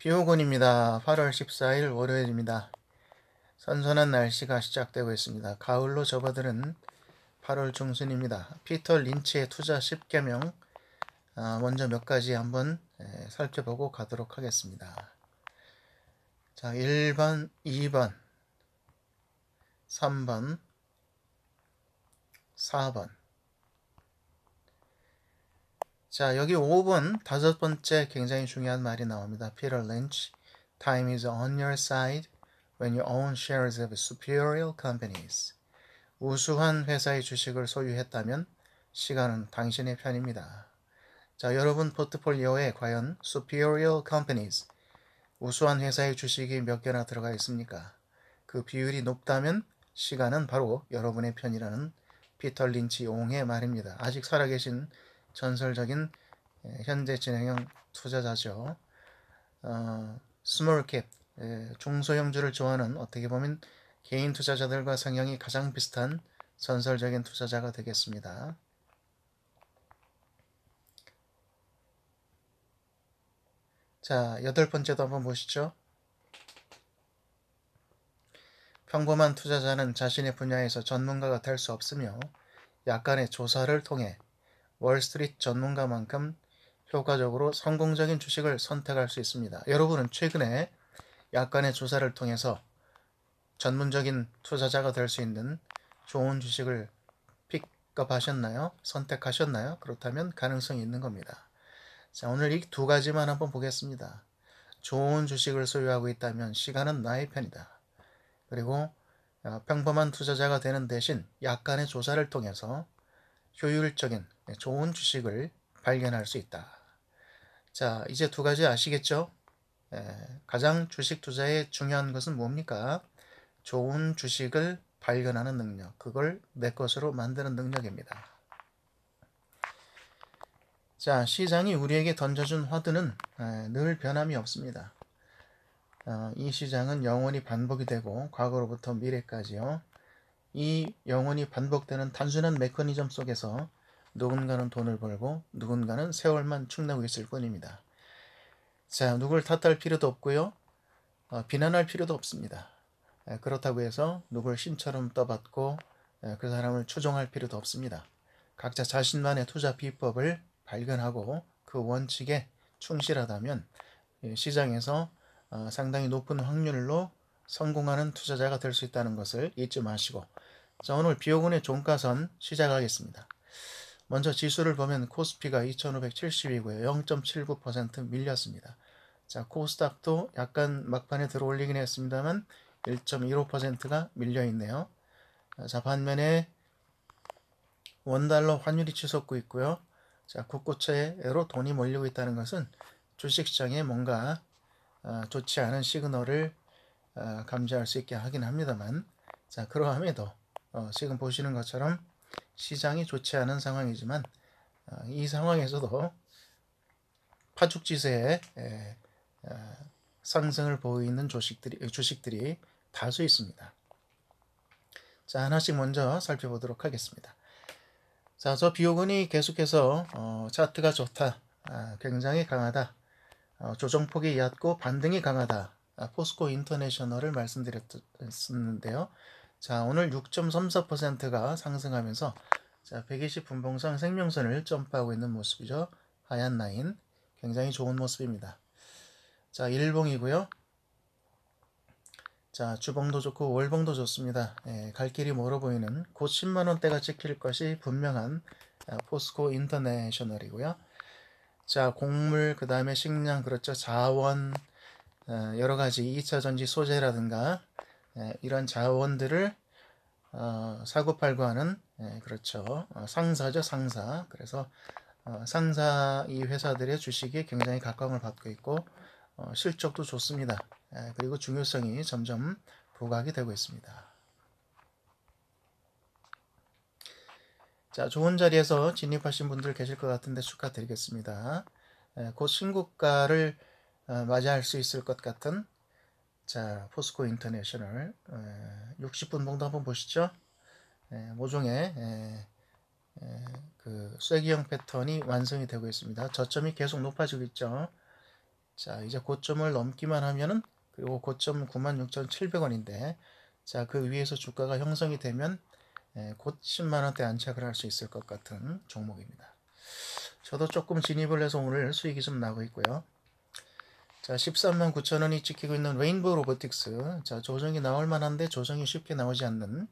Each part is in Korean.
비오곤입니다. 8월 14일 월요일입니다. 선선한 날씨가 시작되고 있습니다. 가을로 접어드는 8월 중순입니다. 피터 린치의 투자 10개명 아, 먼저 몇 가지 한번 살펴보고 가도록 하겠습니다. 자, 1번, 2번, 3번, 4번 자, 여기 5분 다섯 번째 굉장히 중요한 말이 나옵니다. Peter Lynch, time is on your side when you own shares of superior companies. 우수한 회사의 주식을 소유했다면 시간은 당신의 편입니다. 자, 여러분 포트폴리오에 과연 superior companies, 우수한 회사의 주식이 몇 개나 들어가 있습니까? 그 비율이 높다면 시간은 바로 여러분의 편이라는 피터 린치 옹의 말입니다. 아직 살아계신 전설적인 예, 현재 진행형 투자자죠. 스몰캡, 어, 예, 중소형주를 좋아하는 어떻게 보면 개인 투자자들과 성향이 가장 비슷한 전설적인 투자자가 되겠습니다. 자, 여덟 번째도 한번 보시죠. 평범한 투자자는 자신의 분야에서 전문가가 될 수 없으며 약간의 조사를 통해 월스트리트 전문가만큼 효과적으로 성공적인 주식을 선택할 수 있습니다. 여러분은 최근에 약간의 조사를 통해서 전문적인 투자자가 될 수 있는 좋은 주식을 픽업하셨나요? 선택하셨나요? 그렇다면 가능성이 있는 겁니다. 자, 오늘 이 두 가지만 한번 보겠습니다. 좋은 주식을 소유하고 있다면 시간은 나의 편이다. 그리고 어, 평범한 투자자가 되는 대신 약간의 조사를 통해서 효율적인 예, 좋은 주식을 발견할 수 있다. 자, 이제 두 가지 아시겠죠? 예, 가장 주식 투자의 중요한 것은 뭡니까? 좋은 주식을 발견하는 능력, 그걸 내 것으로 만드는 능력입니다. 자, 시장이 우리에게 던져준 화두는 예, 늘 변함이 없습니다. 어, 이 시장은 영원히 반복이 되고 과거로부터 미래까지요. 이 영원히 반복되는 단순한 메커니즘 속에서 누군가는 돈을 벌고 누군가는 세월만 축나고 있을 뿐입니다. 자, 누굴 탓할 필요도 없고요. 어, 비난할 필요도 없습니다. 에, 그렇다고 해서 누굴 신처럼 떠받고 에, 그 사람을 추종할 필요도 없습니다. 각자 자신만의 투자 비법을 발견하고 그 원칙에 충실하다면 시장에서 어, 상당히 높은 확률로 성공하는 투자자가 될 수 있다는 것을 잊지 마시고 자 오늘 비오군의 종가선 시작하겠습니다. 먼저 지수를 보면 코스피가 2570이고요. 0.79% 밀렸습니다. 자, 코스닥도 약간 막판에 들어올리긴 했습니다만 1.15%가 밀려 있네요. 자, 반면에 원달러 환율이 치솟고 있고요. 자, 국고채로 돈이 몰리고 있다는 것은 주식시장에 뭔가 아, 좋지 않은 시그널을 아, 감지할 수 있게 하긴 합니다만 자, 그러함에도 어, 지금 보시는 것처럼 시장이 좋지 않은 상황이지만 어, 이 상황에서도 파죽지세에 어, 상승을 보이는 주식들이, 주식들이 다수 있습니다. 자 하나씩 먼저 살펴보도록 하겠습니다. 자저 비오근이 계속해서 어, 차트가 좋다, 아, 굉장히 강하다, 어, 조정폭이 얕고 반등이 강하다, 아, 포스코 인터내셔널을 말씀드렸는데요. 자, 오늘 6.34%가 상승하면서 자, 120 분봉상 생명선을 점프하고 있는 모습이죠. 하얀 라인. 굉장히 좋은 모습입니다. 자, 일봉이고요. 자, 주봉도 좋고 월봉도 좋습니다. 예, 갈 길이 멀어 보이는 곧 10만원대가 찍힐 것이 분명한 아, 포스코 인터내셔널이고요. 자, 곡물, 그 다음에 식량, 그렇죠. 자원, 아, 여러 가지 2차 전지 소재라든가 예, 이런 자원들을 어, 사고팔고하는 예, 그렇죠 어, 상사죠 상사 그래서 어, 상사 이 회사들의 주식이 굉장히 각광을 받고 있고 실적도 좋습니다. 예, 그리고 중요성이 점점 부각이 되고 있습니다. 자, 좋은 자리에서 진입하신 분들 계실 것 같은데 축하드리겠습니다. 곧 신고가를 맞이할 수 있을 것 같은 자, 포스코 인터내셔널 60분 어, 봉도 한번 보시죠. 모종의 예, 뭐 예, 예, 그 쐐기형 패턴이 완성이 되고 있습니다. 저점이 계속 높아지고 있죠. 자, 이제 고점을 넘기만 하면은 그리고 고점 96,700원인데 자, 그 위에서 주가가 형성이 되면 곧 10만 원대 안착을 할 수 있을 것 같은 종목입니다. 저도 조금 진입을 해서 오늘 수익이 좀 나고 있고요. 자, 1 3 9 0 0 0 원이 찍히고 있는 레인보우 로보틱스. 자, 조정이 나올 만한데 조정이 쉽게 나오지 않는.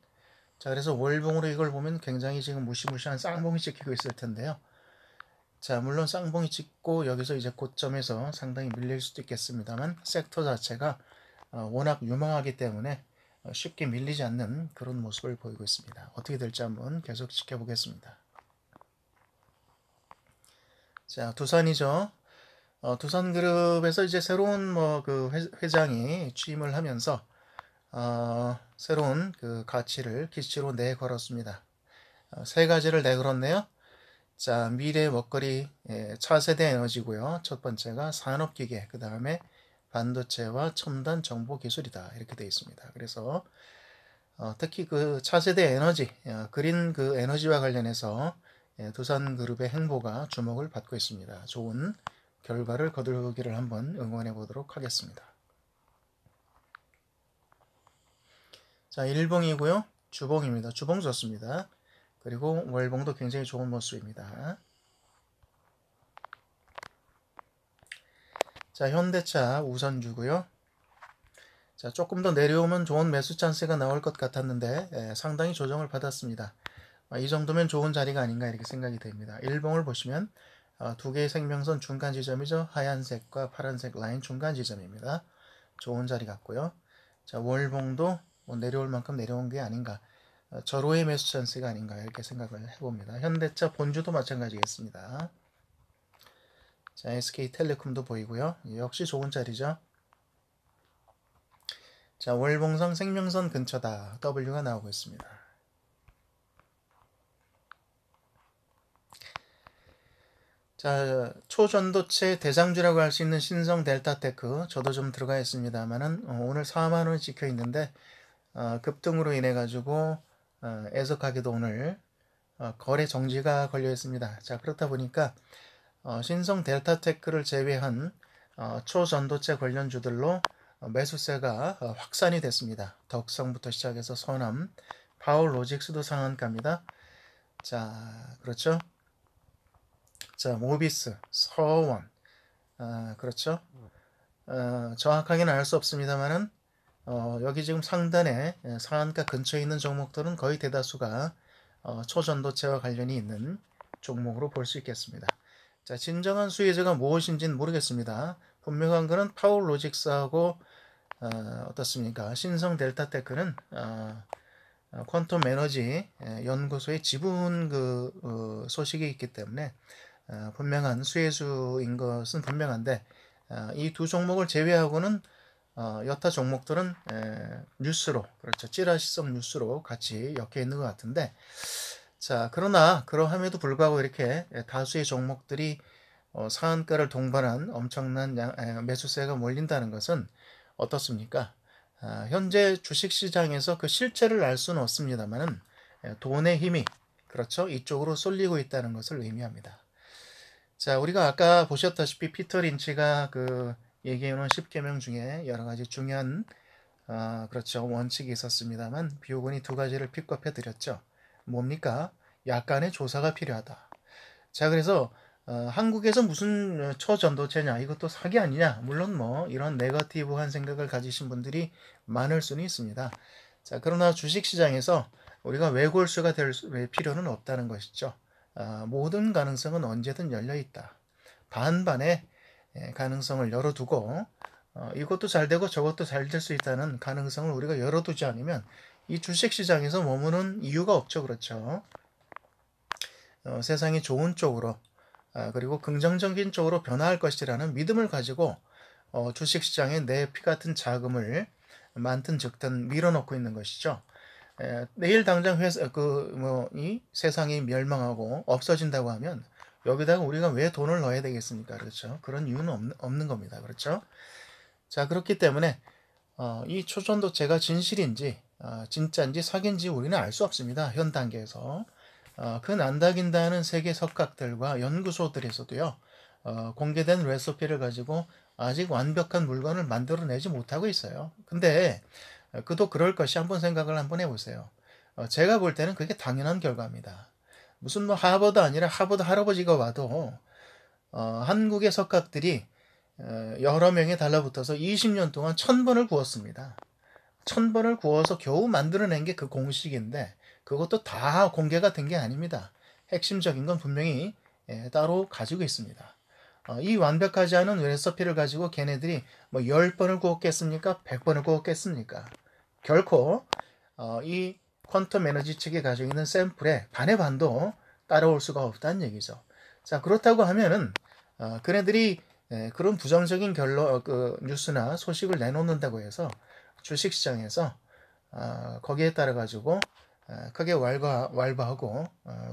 자, 그래서 월봉으로 이걸 보면 굉장히 지금 무시무시한 쌍봉이 찍히고 있을 텐데요. 자, 물론 쌍봉이 찍고 여기서 이제 고점에서 상당히 밀릴 수도 있겠습니다만 섹터 자체가 어, 워낙 유망하기 때문에 어, 쉽게 밀리지 않는 그런 모습을 보이고 있습니다. 어떻게 될지 한번 계속 지켜보겠습니다. 자, 두산이죠. 어, 두산그룹에서 이제 새로운 뭐 그 회장이 취임을 하면서 어, 새로운 그 가치를 기치로 내걸었습니다. 어, 세 가지를 내걸었네요. 자, 미래 먹거리 예, 차세대 에너지고요. 첫 번째가 산업기계, 그 다음에 반도체와 첨단 정보 기술이다 이렇게 되어 있습니다. 그래서 어, 특히 그 차세대 에너지, 어, 그린 그 에너지와 관련해서 예, 두산그룹의 행보가 주목을 받고 있습니다. 좋은 결과를 거두기를 한번 응원해 보도록 하겠습니다. 자, 일봉이고요. 주봉입니다. 주봉 좋습니다. 그리고 월봉도 굉장히 좋은 모습입니다. 자, 현대차 우선 주고요. 자, 조금 더 내려오면 좋은 매수 찬스가 나올 것 같았는데 예, 상당히 조정을 받았습니다. 아, 이 정도면 좋은 자리가 아닌가 이렇게 생각이 됩니다. 1봉을 보시면 어, 두 개의 생명선 중간 지점이죠. 하얀색과 파란색 라인 중간 지점입니다. 좋은 자리 같고요. 자 월봉도 뭐 내려올 만큼 내려온 게 아닌가. 어, 절호의 매수 찬스가 아닌가 이렇게 생각을 해봅니다. 현대차 본주도 마찬가지겠습니다. 자 SK텔레콤도 보이고요. 예, 역시 좋은 자리죠. 자 월봉상 생명선 근처다 W가 나오고 있습니다. 자, 초전도체 대장주라고 할 수 있는 신성 델타테크 저도 좀 들어가 있습니다만은 어, 오늘 4만 원이 찍혀 있는데 어, 급등으로 인해 가지고 어, 애석하게도 오늘 어, 거래 정지가 걸려 있습니다. 자, 그렇다 보니까 어, 신성 델타테크를 제외한 어, 초전도체 관련주들로 어, 매수세가 어, 확산이 됐습니다. 덕성부터 시작해서 서남, 바울 로직스도 상한가입니다. 자, 그렇죠? 자, 모비스, 서원, 아, 그렇죠. 어, 정확하게는 알 수 없습니다만은 어, 여기 지금 상단에 예, 상한가 근처에 있는 종목들은 거의 대다수가 어, 초전도체와 관련이 있는 종목으로 볼 수 있겠습니다. 자, 진정한 수혜자가 무엇인지는 모르겠습니다. 분명한 것은 파울 로직스하고 어, 떻습니까 신성 델타 테크는 어, 어, 퀀텀 에너지 예, 연구소의 지분 그 어, 소식이 있기 때문에 어, 분명한 수혜수인 것은 분명한데 어, 이두 종목을 제외하고는 어, 여타 종목들은 뉴스로 그렇죠 찌라시성 뉴스로 같이 엮여 있는 것 같은데 자 그러나 그러함에도 불구하고 이렇게 다수의 종목들이 상한가를 동반한 엄청난 매수세가 몰린다는 것은 어떻습니까? 아, 현재 주식시장에서 그 실체를 알 수는 없습니다만은 돈의 힘이 그렇죠 이쪽으로 쏠리고 있다는 것을 의미합니다. 자, 우리가 아까 보셨다시피 피터 린치가 그 얘기해놓은 10개명 중에 여러 가지 중요한 어, 그렇죠 원칙이 있었습니다만 비호군이 두 가지를 픽업해 드렸죠. 뭡니까? 약간의 조사가 필요하다. 자, 그래서 어, 한국에서 무슨 초전도체냐 이것도 사기 아니냐 물론 뭐 이런 네거티브한 생각을 가지신 분들이 많을 수는 있습니다. 자, 그러나 주식시장에서 우리가 외골수가 될 필요는 없다는 것이죠. 어, 모든 가능성은 언제든 열려 있다. 반반의 예, 가능성을 열어두고 어, 이것도 잘 되고 저것도 잘될 수 있다는 가능성을 우리가 열어두지 않으면 이 주식 시장에서 머무는 이유가 없죠. 그렇죠. 어, 세상이 좋은 쪽으로 아, 그리고 긍정적인 쪽으로 변화할 것이라는 믿음을 가지고 주식 시장에 내 피 같은 자금을 많든 적든 밀어넣고 있는 것이죠. 에, 예, 내일 당장 회사 그뭐 이 세상이 멸망하고 없어진다고 하면 여기다가 우리가 왜 돈을 넣어야 되겠습니까? 그렇죠? 그런 이유는 없는, 없는 겁니다. 그렇죠? 자 그렇기 때문에 어, 이 초전도체가 진실인지 어, 진짜인지 사기인지 우리는 알 수 없습니다. 현 단계에서 어, 그 난다긴다는 세계 석학들과 연구소들에서도요 어, 공개된 레시피를 가지고 아직 완벽한 물건을 만들어내지 못하고 있어요. 근데 그도 그럴 것이 한 번 생각을 한번 해보세요. 어, 제가 볼 때는 그게 당연한 결과입니다. 무슨 뭐 하버드 아니라 하버드 할아버지가 와도 어, 한국의 석각들이 어, 여러 명에 달라붙어서 20년 동안 천번을 구웠습니다. 천번을 구워서 겨우 만들어낸 게 그 공식인데 그것도 다 공개가 된 게 아닙니다. 핵심적인 건 분명히 예, 따로 가지고 있습니다. 어, 이 완벽하지 않은 레서피를 가지고 걔네들이 뭐 10번을 구웠겠습니까? 100번을 구웠겠습니까? 결코 어, 이 퀀텀 에너지 측이 가지고 있는 샘플에 반의 반도 따라올 수가 없다는 얘기죠. 자 그렇다고 하면은 어, 그네들이 예, 그런 부정적인 결론 그 뉴스나 소식을 내놓는다고 해서 주식시장에서 아, 거기에 따라 가지고 아, 크게 왈가, 왈부하고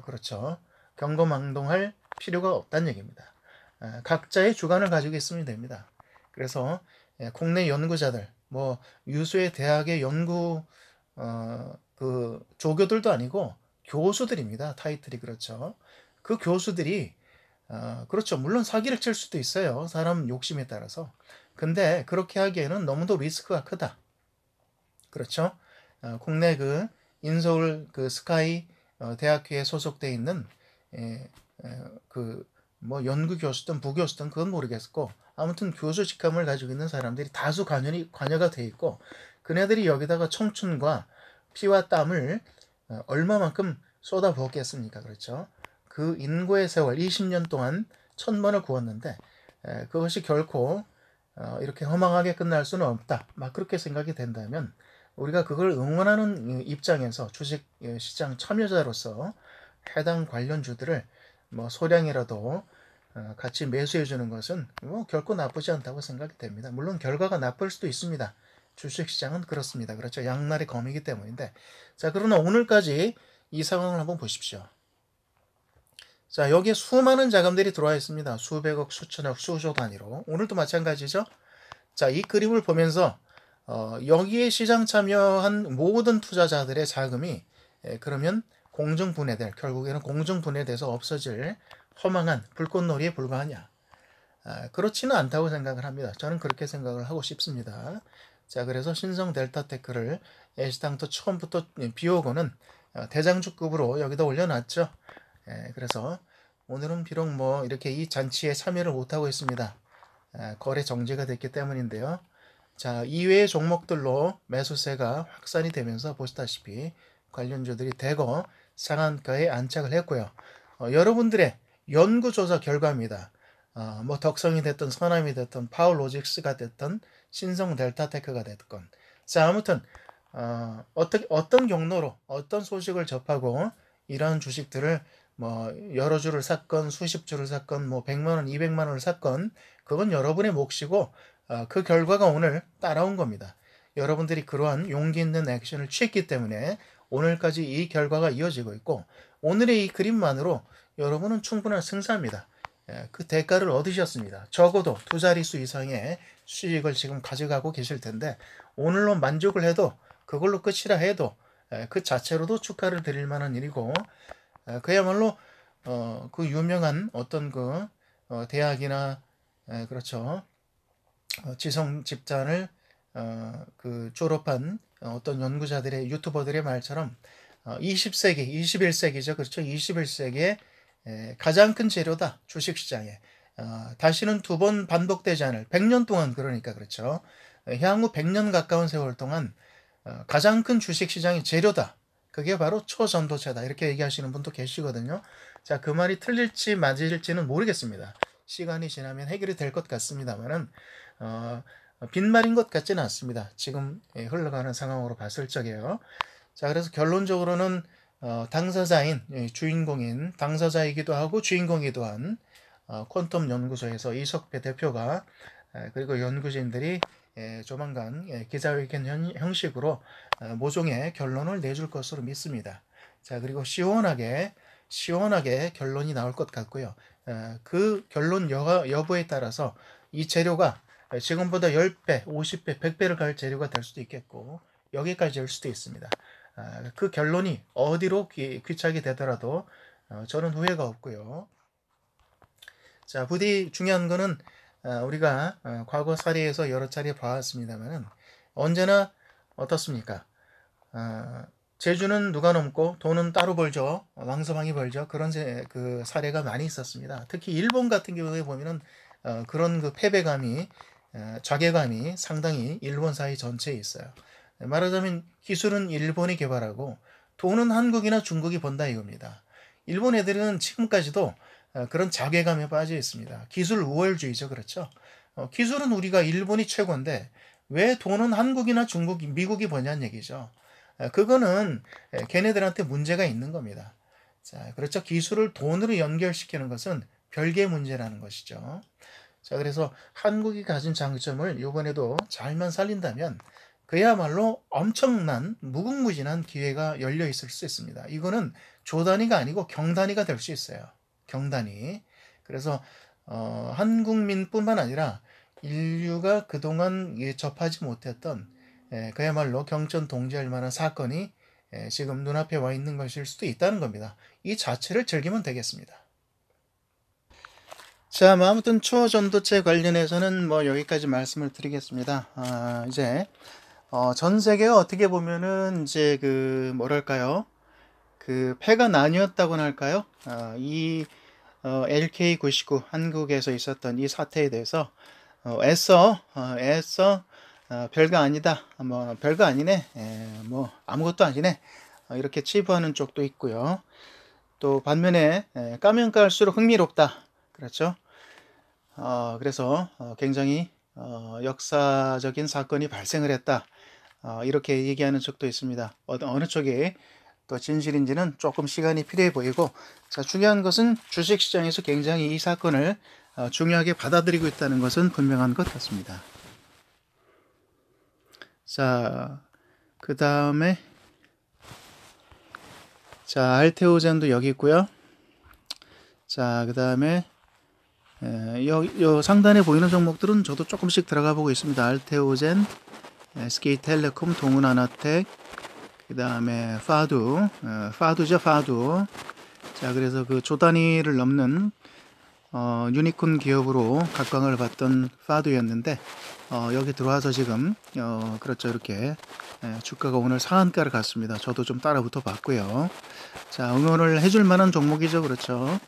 그렇죠 경거망동할 필요가 없다는 얘기입니다. 각자의 주관을 가지고 있으면 됩니다. 그래서 국내 연구자들, 뭐 유수의 대학의 연구 어, 그 조교들도 아니고 교수들입니다. 타이틀이 그렇죠. 그 교수들이 어, 그렇죠. 물론 사기를 칠 수도 있어요. 사람 욕심에 따라서. 근데 그렇게 하기에는 너무도 리스크가 크다. 그렇죠. 어, 국내 그 인서울 그 스카이 어, 대학교에 소속돼 있는 에, 에, 그뭐 연구 교수든 부교수든 그건 모르겠고 아무튼 교수 직함을 가지고 있는 사람들이 다수 관연이 관여가 돼 있고 그네들이 여기다가 청춘과 피와 땀을 어, 얼마만큼 쏟아부었겠습니까 그렇죠 그 인고의 세월 20년 동안 천번을 구웠는데 그것이 결코 어, 이렇게 허망하게 끝날 수는 없다 막 그렇게 생각이 된다면 우리가 그걸 응원하는 입장에서 주식시장 예, 참여자로서 해당 관련주들을 뭐 소량이라도 어, 같이 매수해 주는 것은 뭐 결코 나쁘지 않다고 생각이 됩니다. 물론 결과가 나쁠 수도 있습니다. 주식시장은 그렇습니다. 그렇죠. 양날의 검이기 때문인데. 자, 그러나 오늘까지 이 상황을 한번 보십시오. 자, 여기에 수많은 자금들이 들어와 있습니다. 수백억, 수천억, 수조 단위로. 오늘도 마찬가지죠. 자, 이 그림을 보면서 어, 여기에 시장 참여한 모든 투자자들의 자금이 예, 그러면 공정분해될 결국에는 공정분해돼서 없어질 허망한 불꽃놀이에 불과하냐 아, 그렇지는 않다고 생각을 합니다. 저는 그렇게 생각을 하고 싶습니다. 자 그래서 신성 델타 테크를 예시당토 처음부터 비오고는 어, 대장주급으로 여기다 올려놨죠. 예, 그래서 오늘은 비록 뭐 이렇게 이 잔치에 참여를 못하고 있습니다. 예, 거래 정지가 됐기 때문인데요. 자 이외의 종목들로 매수세가 확산이 되면서 보시다시피 관련주들이 대거 상한가에 안착을 했고요. 어, 여러분들의 연구조사 결과입니다. 어, 뭐 덕성이 됐든 선함이 됐든 파울로직스가 됐든 신성 델타테크가 됐건 자 아무튼 어, 어떻게 어떤 경로로 어떤 소식을 접하고 이러한 주식들을 뭐 여러 주를 샀건 수십 주를 샀건 뭐 100만 원, 200만 원을 샀건 그건 여러분의 몫이고 어, 그 결과가 오늘 따라온 겁니다. 여러분들이 그러한 용기 있는 액션을 취했기 때문에 오늘까지 이 결과가 이어지고 있고 오늘의 이 그림만으로 여러분은 충분한 승사입니다. 예, 그 대가를 얻으셨습니다. 적어도 두 자릿수 이상의 수익을 지금 가져가고 계실 텐데 오늘로 만족을 해도 그걸로 끝이라 해도 예, 그 자체로도 축하를 드릴 만한 일이고 예, 그야말로 어, 그 유명한 어떤 그 어, 대학이나 그렇죠 어, 지성 집단을 그 졸업한 어, 어떤 연구자들의 유튜버들의 말처럼 20세기, 어, 21세기죠. 그렇죠. 21세기에 가장 큰 재료다. 주식시장에. 어, 다시는 두 번 반복되지 않을 100년 동안 그러니까 그렇죠. 향후 100년 가까운 세월 동안 가장 큰 주식시장의 재료다. 그게 바로 초전도체다. 이렇게 얘기하시는 분도 계시거든요. 자, 그 말이 틀릴지 맞을지는 모르겠습니다. 시간이 지나면 해결이 될 것 같습니다만은, 어, 어, 빈말인 것 같지는 않습니다. 지금 예, 흘러가는 상황으로 봤을 적에요. 자, 그래서 결론적으로는 어, 당사자인 예, 주인공인 당사자이기도 하고 주인공이기도 한 퀀텀 어, 연구소에서 이석배 대표가 그리고 연구진들이 예, 조만간 기자회견 형식으로 모종의 결론을 내줄 것으로 믿습니다. 자, 그리고 시원하게 시원하게 결론이 나올 것 같고요. 그 결론 여부에 따라서 이 재료가 예, 지금보다 10배, 50배, 100배를 갈 재료가 될 수도 있겠고 여기까지 올 수도 있습니다. 아, 그 결론이 어디로 귀, 착이 되더라도 어, 저는 후회가 없고요. 자, 부디 중요한 거는 어, 우리가 어, 과거 사례에서 여러 차례 봐왔습니다만 언제나 어떻습니까? 제주는 누가 넘고 돈은 따로 벌죠. 왕서방이 벌죠. 그런 세, 그 사례가 많이 있었습니다. 특히 일본 같은 경우에 보면은 그런 그 패배감이 자괴감이 상당히 일본 사회 전체에 있어요. 말하자면 기술은 일본이 개발하고 돈은 한국이나 중국이 번다 이겁니다. 일본 애들은 지금까지도 그런 자괴감에 빠져 있습니다. 기술 우월주의죠. 그렇죠? 어, 기술은 우리가 일본이 최고인데 왜 돈은 한국이나 중국, 미국이 버냐는 얘기죠. 그거는 걔네들한테 문제가 있는 겁니다. 자, 그렇죠. 기술을 돈으로 연결시키는 것은 별개의 문제라는 것이죠. 자, 그래서 한국이 가진 장점을 이번에도 잘만 살린다면 그야말로 엄청난 무궁무진한 기회가 열려 있을 수 있습니다. 이거는 조단위가 아니고 경단위가 될 수 있어요. 경단위. 그래서 어, 한국민뿐만 아니라 인류가 그동안 예, 접하지 못했던 에, 예, 그야말로 경전 동지할 만한 사건이 에, 예, 지금 눈앞에 와 있는 것일 수도 있다는 겁니다. 이 자체를 즐기면 되겠습니다. 자, 뭐 아무튼 초전도체 관련해서는 뭐 여기까지 말씀을 드리겠습니다. 아, 이제 어, 전세계 어떻게 보면은 이제 그 뭐랄까요? 그 패가 나뉘었다고 할까요? 아, 이 어, LK99 한국에서 있었던 이 사태에 대해서 어, 애써 어, 애써 어, 별거 아니다. 뭐 별거 아니네. 에, 예, 뭐 아무것도 아니네. 어, 이렇게 치부하는 쪽도 있고요. 또 반면에 에, 예, 까면 깔수록 흥미롭다. 그렇죠? 어, 그래서 어, 굉장히 어, 역사적인 사건이 발생을 했다 어, 이렇게 얘기하는 쪽도 있습니다. 어느 쪽에 또 진실인지는 조금 시간이 필요해 보이고 자, 중요한 것은 주식시장에서 굉장히 이 사건을 어, 중요하게 받아들이고 있다는 것은 분명한 것 같습니다. 자, 그 다음에 자 알테오젠도 여기 있고요. 자, 그 다음에 예, 여, 상단에 보이는 종목들은 저도 조금씩 들어가 보고 있습니다. 알테오젠, SK텔레콤, 예, 동은하나텍, 그 다음에 파두, 예, 파두죠 파두. 자 그래서 그 조단위를 넘는 어, 유니콘 기업으로 각광을 받던 파두였는데 어, 여기 들어와서 지금 어, 그렇죠 이렇게 예, 주가가 오늘 상한가를 갔습니다. 저도 좀 따라 붙어 봤고요. 자 응원을 해줄 만한 종목이죠 그렇죠.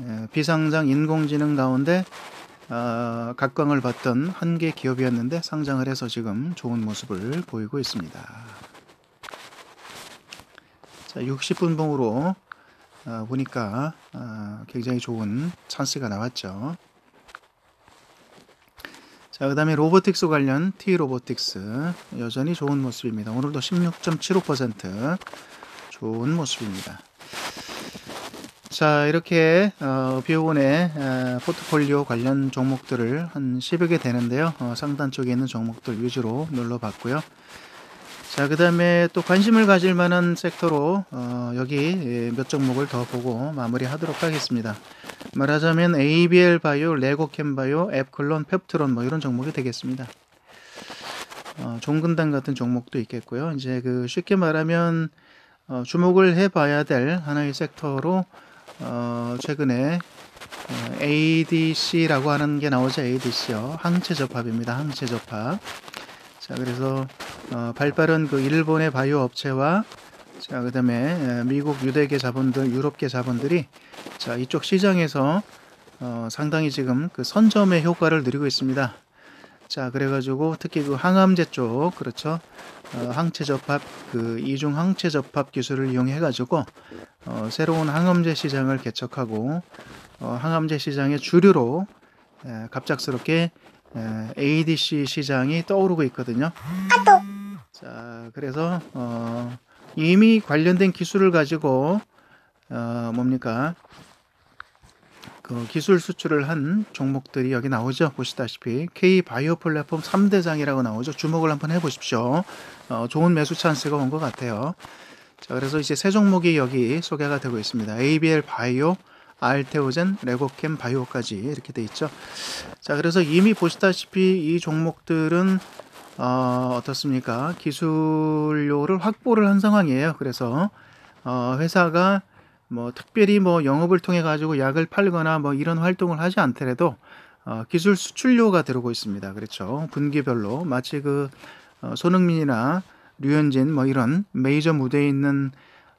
예, 비상장 인공지능 가운데 어, 각광을 받던 한 개 기업이었는데 상장을 해서 지금 좋은 모습을 보이고 있습니다. 자, 60분 봉으로 어, 보니까 어, 굉장히 좋은 찬스가 나왔죠. 자, 그 다음에 로보틱스 관련 T로보틱스 여전히 좋은 모습입니다. 오늘도 16.75% 좋은 모습입니다. 자 이렇게 어, 비오원의 포트폴리오 관련 종목들을 한 10여 개 되는데요 어, 상단 쪽에 있는 종목들 위주로 눌러봤고요 자그 다음에 또 관심을 가질 만한 섹터로 어, 여기 예, 몇 종목을 더 보고 마무리 하도록 하겠습니다 말하자면 ABL 바이오, 레고캠 바이오, 앱클론, 펩트론 뭐 이런 종목이 되겠습니다 어, 종근당 같은 종목도 있겠고요 이제 그 쉽게 말하면 어, 주목을 해봐야 될 하나의 섹터로 어, 최근에 어, ADC라고 하는 게 나오죠. ADC요. 항체 접합입니다. 항체 접합. 자, 그래서 어, 발빠른 그 일본의 바이오 업체와 자, 그다음에 미국 유대계 자본들, 유럽계 자본들이 자, 이쪽 시장에서 어, 상당히 지금 그 선점의 효과를 누리고 있습니다. 자, 그래가지고 특히 그 항암제 쪽, 그렇죠. 어, 항체 접합, 그 이중 항체 접합 기술을 이용해가지고 어, 새로운 항암제 시장을 개척하고 어, 항암제 시장의 주류로 에, 갑작스럽게 에, ADC 시장이 떠오르고 있거든요. 아, 자, 그래서 어, 이미 관련된 기술을 가지고 어, 뭡니까 그 기술 수출을 한 종목들이 여기 나오죠. 보시다시피 K 바이오 플랫폼 3대장이라고 나오죠. 주목을 한번 해보십시오. 어, 좋은 매수 찬스가 온 것 같아요. 자, 그래서 이제 세 종목이 여기 소개가 되고 있습니다. ABL 바이오, 알테오젠, 레고캠 바이오까지 이렇게 돼 있죠. 자, 그래서 이미 보시다시피 이 종목들은 어, 어떻습니까? 기술료를 확보를 한 상황이에요. 그래서 어, 회사가 뭐 특별히 뭐 영업을 통해 가지고 약을 팔거나 뭐 이런 활동을 하지 않더라도 어, 기술 수출료가 들어오고 있습니다. 그렇죠. 분기별로 마치 그 어, 손흥민이나 류현진 뭐 이런 메이저 무대에 있는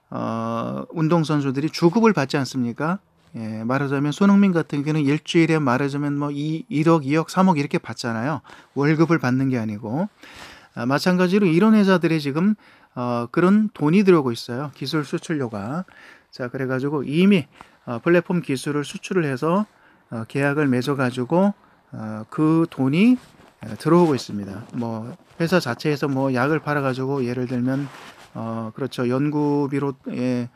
어, 운동선수들이 주급을 받지 않습니까? 예, 말하자면 손흥민 같은 경우는 일주일에 말하자면 뭐 2, 1억, 2억, 3억 이렇게 받잖아요. 월급을 받는 게 아니고. 아, 마찬가지로 이런 회사들이 지금 어, 그런 돈이 들어오고 있어요. 기술 수출료가. 자, 그래가지고 이미 어, 플랫폼 기술을 수출을 해서 어, 계약을 맺어가지고 어, 그 돈이 들어오고 있습니다. 뭐 회사 자체에서 뭐 약을 팔아가지고 예를 들면 어 그렇죠 연구비로 예,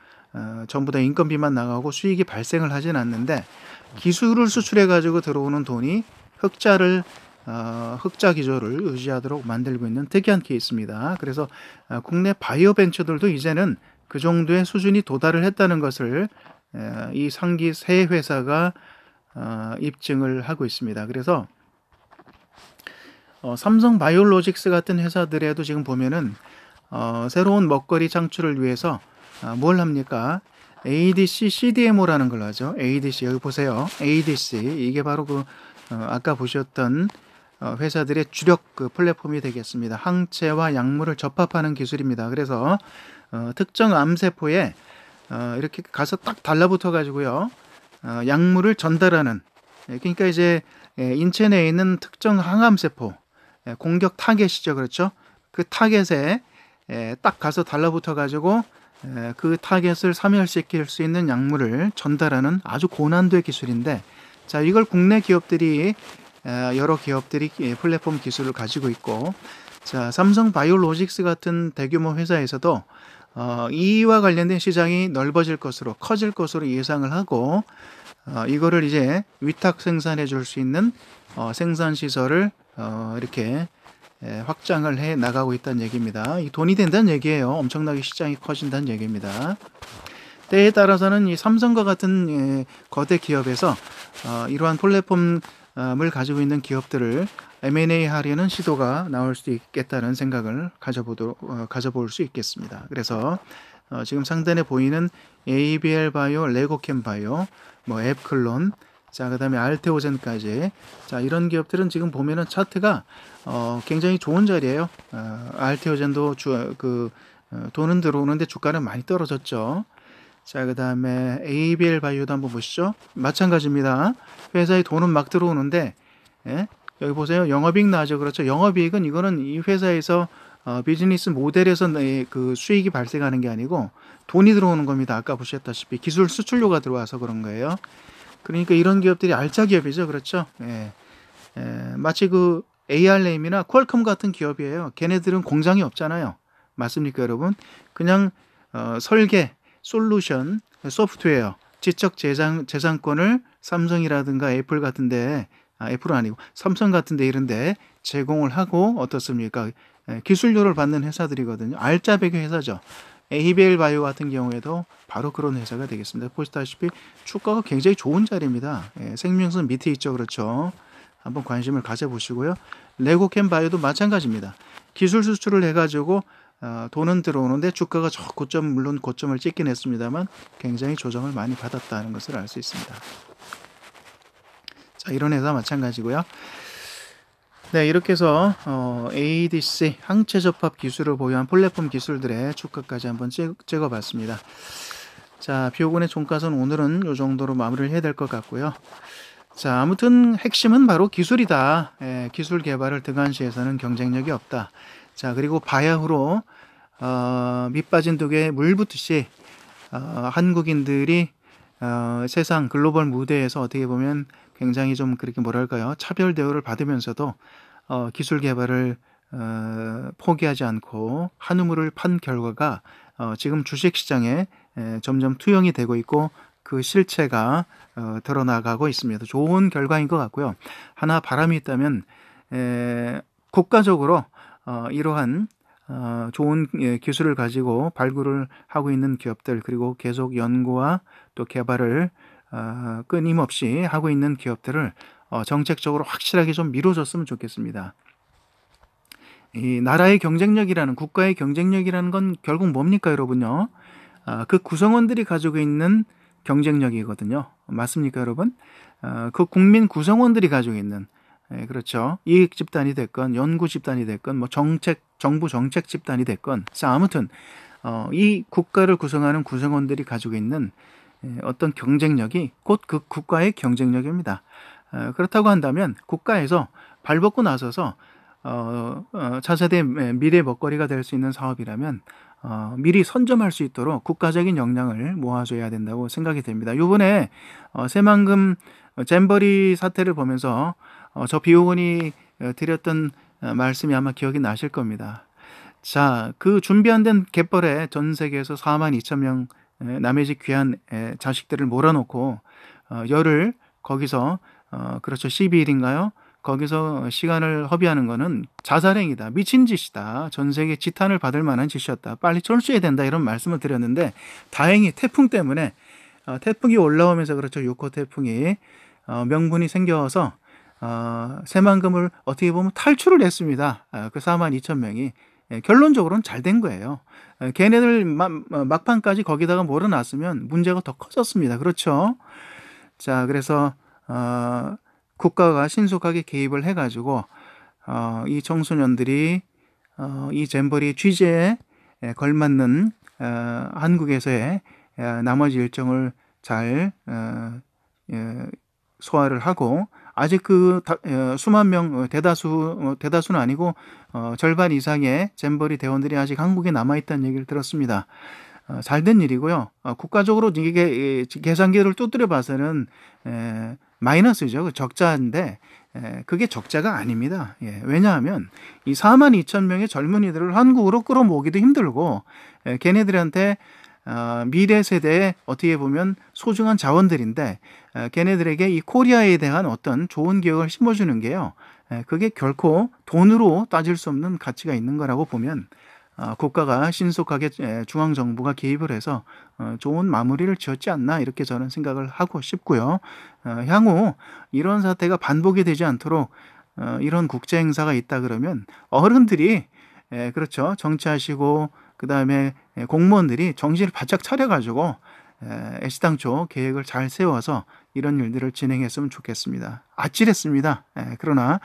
전부 다 인건비만 나가고 수익이 발생을 하진 않는데 기술을 수출해가지고 들어오는 돈이 흑자를 어, 흑자 기조를 유지하도록 만들고 있는 특이한 케이스입니다. 그래서 국내 바이오 벤처들도 이제는 그 정도의 수준이 도달을 했다는 것을 이 상기 세 회사가 어, 입증을 하고 있습니다. 그래서 어, 삼성 바이오로직스 같은 회사들에도 지금 보면은 어, 새로운 먹거리 창출을 위해서 아, 뭘 합니까? ADC CDMO라는 걸 하죠. ADC 여기 보세요. ADC 이게 바로 그 아까 보셨던 회사들의 주력 그 플랫폼이 되겠습니다. 항체와 약물을 접합하는 기술입니다. 그래서 어, 특정 암세포에 어, 이렇게 가서 딱 달라붙어 가지고요 어, 약물을 전달하는 예, 그러니까 이제 예, 인체 내에 있는 특정 항암세포 예, 공격 타겟이죠 그렇죠 그 타겟에 딱 가서 달라붙어 가지고 그 타겟을 사멸시킬 수 있는 약물을 전달하는 아주 고난도의 기술인데 자 이걸 국내 기업들이 어, 여러 기업들이 플랫폼 기술을 가지고 있고 자 삼성 바이오로직스 같은 대규모 회사에서도 어, 이와 관련된 시장이 넓어질 것으로 커질 것으로 예상을 하고 어, 이거를 이제 위탁 생산해 줄 수 있는 어, 생산 시설을 어, 이렇게 예, 확장을 해 나가고 있다는 얘기입니다. 이 돈이 된다는 얘기예요. 엄청나게 시장이 커진다는 얘기입니다. 때에 따라서는 이 삼성과 같은 예, 거대 기업에서 어, 이러한 플랫폼 을 가지고 있는 기업들을 M&A 하려는 시도가 나올 수 있겠다는 생각을 가져보도록 어, 가져볼 수 있겠습니다. 그래서 어, 지금 상단에 보이는 ABL 바이오, 레고캠 바이오, 뭐 앱클론, 자 그다음에 알테오젠까지 자 이런 기업들은 지금 보면은 차트가 어, 굉장히 좋은 자리예요. 어, 알테오젠도 주그 어, 돈은 들어오는데 주가는 많이 떨어졌죠. 자, 그 다음에 ABL 바이오도 한번 보시죠. 마찬가지입니다. 회사에 돈은 막 들어오는데, 예? 여기 보세요. 영업이익 나죠. 그렇죠. 영업이익은 이거는 이 회사에서 어, 비즈니스 모델에서 그 수익이 발생하는 게 아니고 돈이 들어오는 겁니다. 아까 보셨다시피 기술 수출료가 들어와서 그런 거예요. 그러니까 이런 기업들이 알짜 기업이죠. 그렇죠. 예. 예. 마치 그 ARM이나 퀄컴 같은 기업이에요. 걔네들은 공장이 없잖아요. 맞습니까, 여러분? 그냥 어, 설계, 솔루션, 소프트웨어, 지적 재산, 재산권을 삼성이라든가 애플 같은데 아, 애플은 아니고 삼성 같은데 이런데 제공을 하고 어떻습니까? 기술료를 받는 회사들이거든요. 알짜 배교 회사죠. 에이벨 바이오 같은 경우에도 바로 그런 회사가 되겠습니다. 보시다시피 주가가 굉장히 좋은 자리입니다. 예, 생명선 밑에 있죠. 그렇죠. 한번 관심을 가져보시고요. 레고캠 바이오도 마찬가지입니다. 기술 수출을 해가지고 어, 돈은 들어오는데 주가가 저 고점 물론 고점을 찍긴 했습니다만 굉장히 조정을 많이 받았다는 것을 알 수 있습니다. 자 이런 회사 마찬가지고요. 네, 이렇게 해서 어, ADC 항체 접합 기술을 보유한 플랫폼 기술들의 주가까지 한번 찍어 봤습니다. 자, 비오곤의 종가선 오늘은 이 정도로 마무리를 해야 될 것 같고요. 자, 아무튼 핵심은 바로 기술이다. 예, 기술 개발을 등한시에서는 경쟁력이 없다. 자, 그리고 바야흐로 어, 밑빠진 독에 물 붙듯이 어, 한국인들이 어, 세상 글로벌 무대에서 어떻게 보면 굉장히 좀 그렇게 뭐랄까요 차별 대우를 받으면서도 어, 기술 개발을 어, 포기하지 않고 한우물을 판 결과가 어, 지금 주식 시장에 에, 점점 투영이 되고 있고 그 실체가 어, 드러나가고 있습니다. 좋은 결과인 것 같고요. 하나 바람이 있다면 에, 국가적으로 어, 이러한 어, 좋은 예, 기술을 가지고 발굴을 하고 있는 기업들 그리고 계속 연구와 또 개발을 어, 끊임없이 하고 있는 기업들을 정책적으로 확실하게 좀 밀어줬으면 좋겠습니다. 이 나라의 경쟁력이라는 국가의 경쟁력이라는 건 결국 뭡니까 여러분요? 아, 그 구성원들이 가지고 있는 경쟁력이거든요. 맞습니까 여러분? 아, 그 국민 구성원들이 가지고 있는 예, 그렇죠. 이익 집단이 됐건 연구 집단이 됐건 뭐 정책 정부 정책 집단이 됐건 아무튼 어, 이 국가를 구성하는 구성원들이 가지고 있는 예, 어떤 경쟁력이 곧 그 국가의 경쟁력입니다. 어, 그렇다고 한다면 국가에서 발벗고 나서서 어, 어, 차세대 미래 먹거리가 될 수 있는 사업이라면 어, 미리 선점할 수 있도록 국가적인 역량을 모아줘야 된다고 생각이 됩니다. 요번에 어, 새만금 잼버리 사태를 보면서 어, 저 비호건이 어, 드렸던 어, 말씀이 아마 기억이 나실 겁니다. 자, 그 준비 안 된 갯벌에 전 세계에서 4만 2천 명 남의 집 귀한 자식들을 몰아놓고 열흘 거기서 그렇죠 12일인가요? 거기서 시간을 허비하는 것은 자살행위다. 미친 짓이다. 전 세계 지탄을 받을 만한 짓이었다. 빨리 철수해야 된다. 이런 말씀을 드렸는데 다행히 태풍 때문에 태풍이 올라오면서 그렇죠. 요코 태풍이 명분이 생겨서 어, 새만금을 어떻게 보면 탈출을 했습니다. 어, 그 4만 2천 명이 예, 결론적으로는 잘 된 거예요. 어, 걔네들 어, 막판까지 거기다가 몰아놨으면 문제가 더 커졌습니다. 그렇죠? 자, 그래서 어, 국가가 신속하게 개입을 해가지고 어, 이 청소년들이 어, 이 잼버리 취재에 예, 걸맞는 어, 한국에서의 나머지 일정을 잘 어, 예, 소화를 하고 아직 그 다, 어, 수만 명 어, 대다수 어, 대다수는 아니고 어, 절반 이상의 잼버리 대원들이 아직 한국에 남아 있다는 얘기를 들었습니다. 잘된 일이고요. 국가적으로 이게 계산기를 두드려 봐서는 마이너스죠. 그 적자인데 그게 적자가 아닙니다. 예, 왜냐하면 이 4만 2천 명의 젊은이들을 한국으로 끌어모으기도 힘들고 걔네들한테 미래 세대에 어떻게 보면 소중한 자원들인데 걔네들에게 이 코리아에 대한 어떤 좋은 기억을 심어주는 게요. 그게 결코 돈으로 따질 수 없는 가치가 있는 거라고 보면 어, 국가가 신속하게 중앙 정부가 개입을 해서 어, 좋은 마무리를 지었지 않나 이렇게 저는 생각을 하고 싶고요. 어, 향후 이런 사태가 반복이 되지 않도록 이런 국제 행사가 있다 그러면 어른들이 그렇죠 정치하시고 그 다음에 공무원들이 정신을 바짝 차려가지고 애시당초 계획을 잘 세워서 이런 일들을 진행했으면 좋겠습니다. 아찔했습니다. 그러나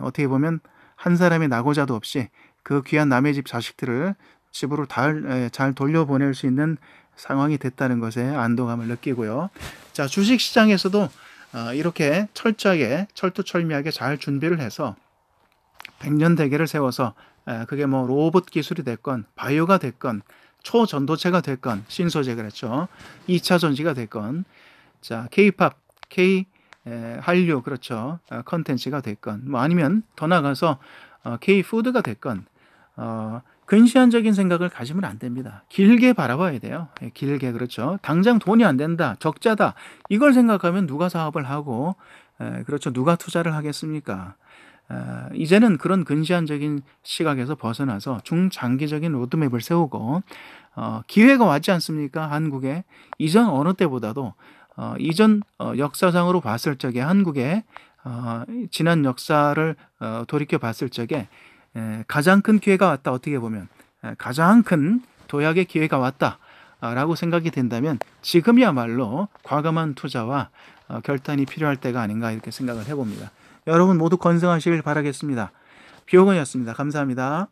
어떻게 보면 한 사람의 낙오자도 없이 그 귀한 남의 집 자식들을 집으로 잘, 돌려보낼 수 있는 상황이 됐다는 것에 안도감을 느끼고요. 자, 주식 시장에서도 어, 이렇게 철저하게 철두철미하게 잘 준비를 해서 백년 대계를 세워서 그게 뭐 로봇 기술이 됐건 바이오가 됐건 초전도체가 됐건 신소재 그랬죠. 2차 전지가 됐건 자, K-팝, K 한류 그렇죠. 아, 컨텐츠가 됐건 뭐 아니면 더 나가서 어, K 푸드가 됐건 어, 근시안적인 생각을 가지면 안 됩니다. 길게 바라봐야 돼요. 예, 길게 그렇죠. 당장 돈이 안 된다, 적자다 이걸 생각하면 누가 사업을 하고 그렇죠. 누가 투자를 하겠습니까? 아, 이제는 그런 근시안적인 시각에서 벗어나서 중장기적인 로드맵을 세우고 어, 기회가 왔지 않습니까? 한국에 이전 어느 때보다도 어, 이전 어, 역사상으로 봤을 적에 한국의 지난 역사를 돌이켜 봤을 적에 가장 큰 기회가 왔다 어떻게 보면 가장 큰 도약의 기회가 왔다라고 아, 생각이 된다면 지금이야말로 과감한 투자와 결단이 필요할 때가 아닌가 이렇게 생각을 해봅니다. 여러분 모두 건승하시길 바라겠습니다. 비호건이었습니다. 감사합니다.